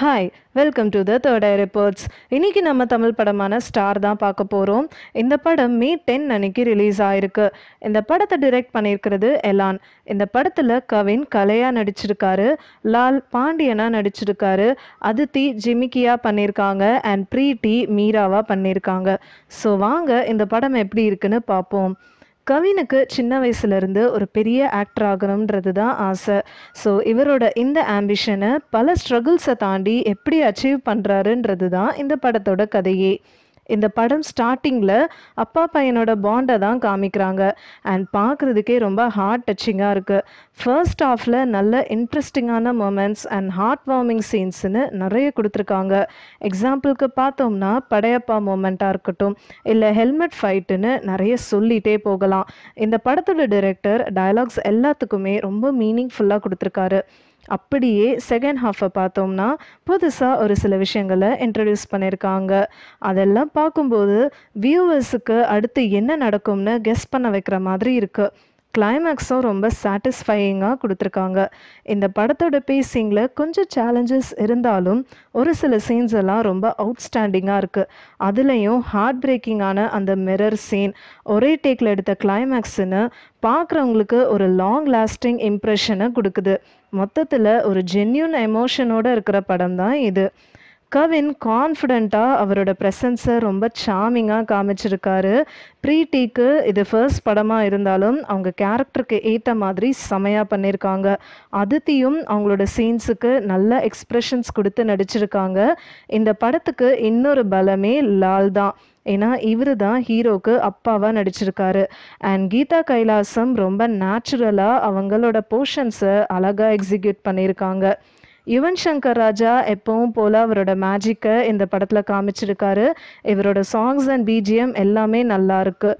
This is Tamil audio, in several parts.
Hi welcome to the third eye reports இன்றைக்கி நம்ம தமிழ் படமான ஸ்டார் தான் பார்க்க போகிறோம் இந்த படம் மே டென் அன்னைக்கு ரிலீஸ் ஆயிருக்கு இந்த படத்தை டிரெக்ட் பண்ணியிருக்கிறது எலான் இந்த படத்தில் கவின் கலையாக நடிச்சிருக்காரு லால் பாண்டியனாக நடிச்சிருக்காரு அதித்தி ஜிமிக்கியாக பண்ணியிருக்காங்க அண்ட் ப்ரீட்டி மீராவாக பண்ணியிருக்காங்க ஸோ வாங்க இந்த படம் எப்படி இருக்குன்னு பார்ப்போம் கவினுக்கு சின்ன வயசுலேருந்து ஒரு பெரிய ஆக்டர் ஆகணுன்றது தான் ஆசை ஸோ இவரோட இந்த ஆம்பிஷனை பல ஸ்ட்ரகிள்ஸை தாண்டி எப்படி அச்சீவ் பண்ணுறாருன்றது தான் இந்த படத்தோட கதையே இந்த படம் ஸ்டார்டிங்கில் அப்பா பையனோட பாண்டை தான் காமிக்கிறாங்க அண்ட் பார்க்குறதுக்கே ரொம்ப ஹார்ட் டச்சிங்காக இருக்குது ஃபர்ஸ்ட் ஆஃபில் நல்ல இன்ட்ரெஸ்டிங்கான மூமெண்ட்ஸ் அண்ட் ஹார்ட் வார்மிங் சீன்ஸ்னு நிறைய கொடுத்துருக்காங்க எக்ஸாம்பிளுக்கு பார்த்தோம்னா படையப்பா மூமெண்ட்டாக இருக்கட்டும் இல்லை ஹெல்மெட் ஃபைட்டுன்னு நிறைய சொல்லிகிட்டே போகலாம் இந்த படத்தோட டைரக்டர் டயலாக்ஸ் எல்லாத்துக்குமே ரொம்ப மீனிங்ஃபுல்லாக கொடுத்துருக்காரு அப்படியே செகண்ட் ஹாஃபை பார்த்தோம்னா புதுசாக ஒரு சில விஷயங்களை இன்ட்ரடியூஸ் பண்ணியிருக்காங்க அதெல்லாம் பார்க்கும்போது வியூவர்ஸுக்கு அடுத்து என்ன நடக்கும்னு கெஸ் பண்ண வைக்கிற மாதிரி இருக்குது கிளைமேக்ஸும் ரொம்ப சாட்டிஸ்ஃபையிங்காக கொடுத்துருக்காங்க இந்த படத்தோட பேசிங்கில் கொஞ்சம் சேலஞ்சஸ் இருந்தாலும் ஒரு சில சீன்ஸ் எல்லாம் ரொம்ப அவுட்ஸ்டாண்டிங்காக இருக்குது அதுலேயும் ஹார்ட் பிரேக்கிங்கான அந்த மிரர் சீன் ஒரே டேக்கில் எடுத்த கிளைமேக்ஸ்னு பார்க்குறவங்களுக்கு ஒரு லாங் லாஸ்டிங் இம்ப்ரெஷனை கொடுக்குது மொத்தத்தில் ஒரு ஜென்யூன் எமோஷனோட இருக்கிற படம் தான் இது கவின் கான்ஃபிடெண்ட்டாக அவரோட ப்ரெசன்ஸை ரொம்ப சாமிங்காக காமிச்சிருக்காரு ப்ரீட்டிக்கு இது ஃபர்ஸ்ட் படமாக இருந்தாலும் அவங்க கேரக்டருக்கு ஏற்ற மாதிரி செமையாக பண்ணியிருக்காங்க அதித்தியும் அவங்களோட சீன்ஸுக்கு நல்ல எக்ஸ்ப்ரெஷன்ஸ் கொடுத்து நடிச்சிருக்காங்க இந்த படத்துக்கு இன்னொரு பலமே லால் தான் ஏன்னா இவர் தான் ஹீரோக்கு அப்பாவாக நடிச்சிருக்காரு அண்ட் கீதா கைலாசம் ரொம்ப நேச்சுரலாக அவங்களோட போர்ஷன்ஸை அழகாக எக்ஸிக்யூட் பண்ணியிருக்காங்க யுவன் சங்கர் ராஜா எப்பவும் போல் அவரோட மேஜிக்கை இந்த படத்தில் காமிச்சிருக்காரு இவரோட சாங்ஸ் அண்ட் பிஜிஎம் எல்லாமே நல்லா இருக்கு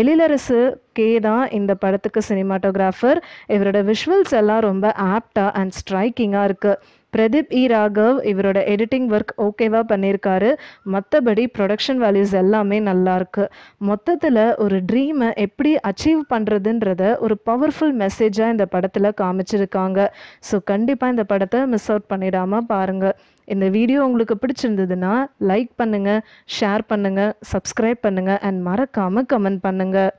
எழிலரசு கே தான் இந்த படத்துக்கு சினிமாட்டோகிராஃபர் இவரோட விஷுவல்ஸ் எல்லாம் ரொம்ப ஆப்டாக அண்ட் ஸ்ட்ரைக்கிங்காக இருக்குது பிரதீப் இ e. ராகவ் இவரோட எடிட்டிங் ஒர்க் ஓகேவாக பண்ணியிருக்காரு மற்றபடி ப்ரொடக்ஷன் வேல்யூஸ் எல்லாமே நல்லாயிருக்கு மொத்தத்தில் ஒரு ட்ரீமை எப்படி அச்சீவ் பண்ணுறதுன்றத ஒரு பவர்ஃபுல் மெசேஜாக இந்த படத்தில் காமிச்சிருக்காங்க ஸோ கண்டிப்பாக இந்த படத்தை மிஸ் அவுட் பண்ணிடாமல் பாருங்கள் இந்த வீடியோ உங்களுக்கு பிடிச்சிருந்ததுன்னா லைக் பண்ணுங்கள் ஷேர் பண்ணுங்கள் சப்ஸ்கிரைப் பண்ணுங்கள் அண்ட் மறக்காமல் கமெண்ட் பண்ணுங்கள்